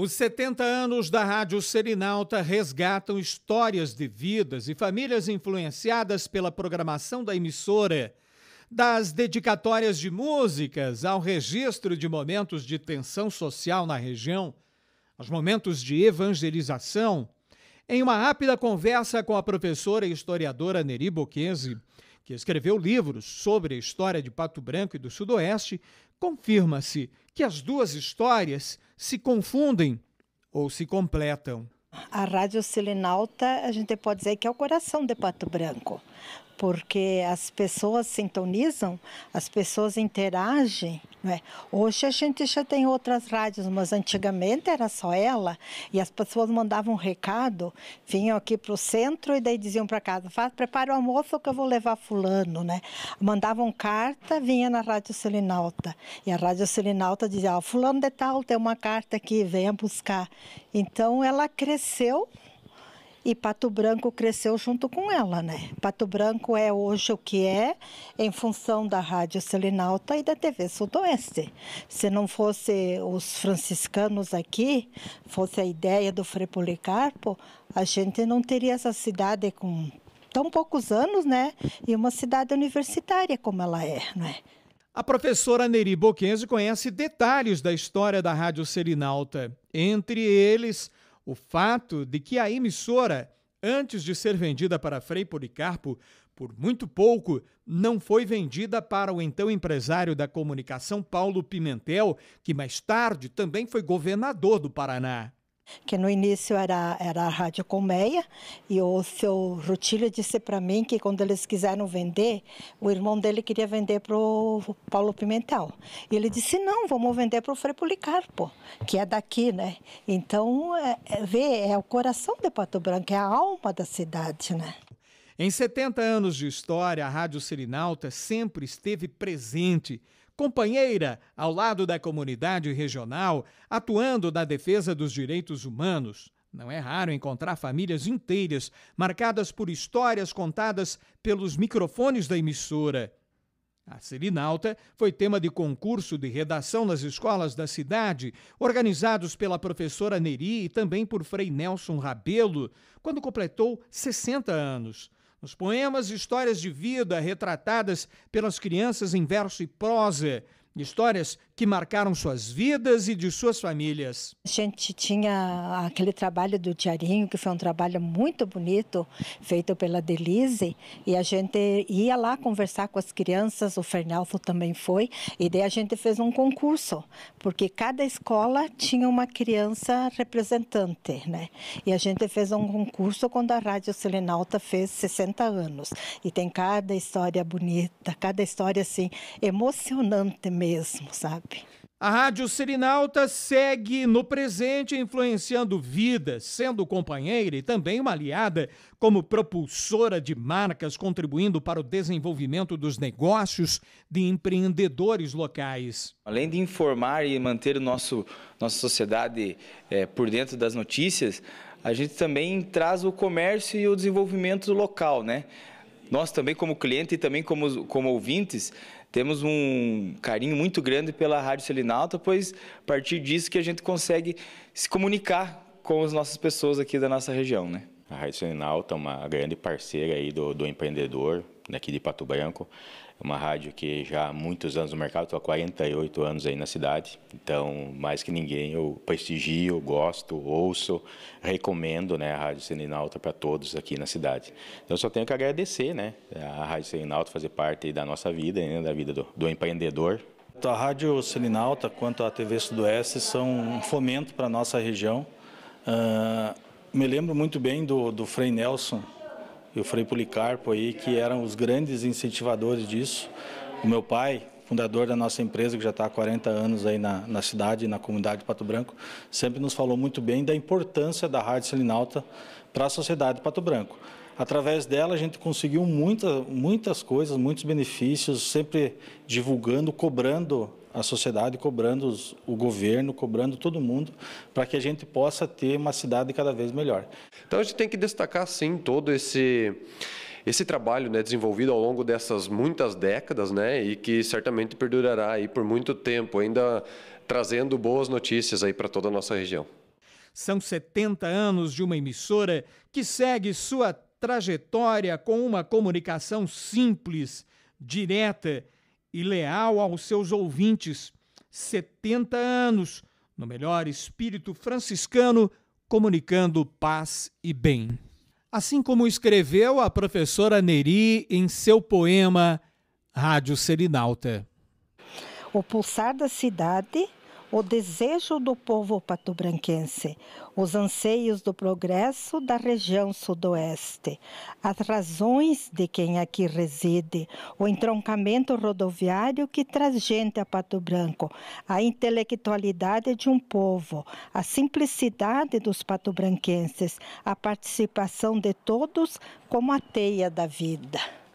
Os 70 anos da Rádio Serinalta resgatam histórias de vidas e famílias influenciadas pela programação da emissora, das dedicatórias de músicas ao registro de momentos de tensão social na região, aos momentos de evangelização. Em uma rápida conversa com a professora e historiadora Neri Boquese, que escreveu livros sobre a história de Pato Branco e do Sudoeste, confirma-se que as duas histórias se confundem ou se completam. A Rádio Selenalta, a gente pode dizer que é o coração de Pato Branco porque as pessoas sintonizam, as pessoas interagem. Né? Hoje a gente já tem outras rádios, mas antigamente era só ela e as pessoas mandavam um recado, vinham aqui para o centro e daí diziam para casa, Faz, prepara o almoço que eu vou levar fulano, né? Mandavam carta, vinha na Rádio Selinalta e a Rádio Selinalta dizia, oh, fulano de tal tem uma carta aqui, venha buscar. Então ela cresceu e Pato Branco cresceu junto com ela, né? Pato Branco é hoje o que é em função da Rádio Selinalta e da TV Sudoeste. Se não fosse os franciscanos aqui, fosse a ideia do Frei Policarpo, a gente não teria essa cidade com tão poucos anos, né? E uma cidade universitária como ela é, né? A professora Neri Boquense conhece detalhes da história da Rádio Selinalta, entre eles o fato de que a emissora, antes de ser vendida para Frei Policarpo, por muito pouco, não foi vendida para o então empresário da comunicação Paulo Pimentel, que mais tarde também foi governador do Paraná que no início era, era a Rádio Colmeia, e o seu Rutilho disse para mim que quando eles quiseram vender, o irmão dele queria vender para o Paulo Pimentel. E ele disse, não, vamos vender para o Frei Policarpo, que é daqui, né? Então, é, é, vê, é o coração de Pato Branco, é a alma da cidade, né? Em 70 anos de história, a Rádio Serinalta sempre esteve presente companheira ao lado da comunidade regional, atuando na defesa dos direitos humanos. Não é raro encontrar famílias inteiras marcadas por histórias contadas pelos microfones da emissora. A Selinalta foi tema de concurso de redação nas escolas da cidade, organizados pela professora Neri e também por Frei Nelson Rabelo, quando completou 60 anos. Nos poemas, histórias de vida retratadas pelas crianças em verso e prosa, histórias que marcaram suas vidas e de suas famílias. A gente tinha aquele trabalho do tiarinho que foi um trabalho muito bonito, feito pela Delize, e a gente ia lá conversar com as crianças, o Fernaldo também foi, e daí a gente fez um concurso, porque cada escola tinha uma criança representante, né? E a gente fez um concurso quando a Rádio Selenalta fez 60 anos, e tem cada história bonita, cada história assim, emocionante mesmo, sabe? A Rádio Serinalta segue no presente influenciando vidas, sendo companheira e também uma aliada como propulsora de marcas, contribuindo para o desenvolvimento dos negócios de empreendedores locais. Além de informar e manter o nosso, nossa sociedade é, por dentro das notícias, a gente também traz o comércio e o desenvolvimento local, né? nós também como cliente e também como, como ouvintes, temos um carinho muito grande pela Rádio Selinalta, pois a partir disso que a gente consegue se comunicar com as nossas pessoas aqui da nossa região, né? A Rádio Serenalta é uma grande parceira aí do, do empreendedor daqui né, de Pato Branco. É uma rádio que já há muitos anos no mercado, estou há 48 anos aí na cidade. Então, mais que ninguém, eu prestigio, gosto, ouço, recomendo né, a Rádio Serenalta para todos aqui na cidade. Então, só tenho que agradecer né, a Rádio Serenalta fazer parte da nossa vida, né, da vida do, do empreendedor. a Rádio Selinalta quanto a TV Sudoeste são um fomento para a nossa região. Uh, me lembro muito bem do, do Frei Nelson e o Frei Policarpo aí, que eram os grandes incentivadores disso. O meu pai, fundador da nossa empresa, que já está há 40 anos aí na, na cidade, na comunidade de Pato Branco, sempre nos falou muito bem da importância da Rádio Selinalta para a sociedade de Pato Branco. Através dela, a gente conseguiu muita, muitas coisas, muitos benefícios, sempre divulgando, cobrando a sociedade, cobrando os, o governo, cobrando todo mundo, para que a gente possa ter uma cidade cada vez melhor. Então a gente tem que destacar, sim, todo esse esse trabalho né, desenvolvido ao longo dessas muitas décadas né, e que certamente perdurará aí por muito tempo, ainda trazendo boas notícias para toda a nossa região. São 70 anos de uma emissora que segue sua trajetória com uma comunicação simples, direta e leal aos seus ouvintes, 70 anos, no melhor espírito franciscano, comunicando paz e bem. Assim como escreveu a professora Neri em seu poema Rádio Serinalta. O pulsar da cidade o desejo do povo patobranquense, os anseios do progresso da região sudoeste, as razões de quem aqui reside, o entroncamento rodoviário que traz gente a Pato Branco, a intelectualidade de um povo, a simplicidade dos patobranquenses, a participação de todos como a teia da vida.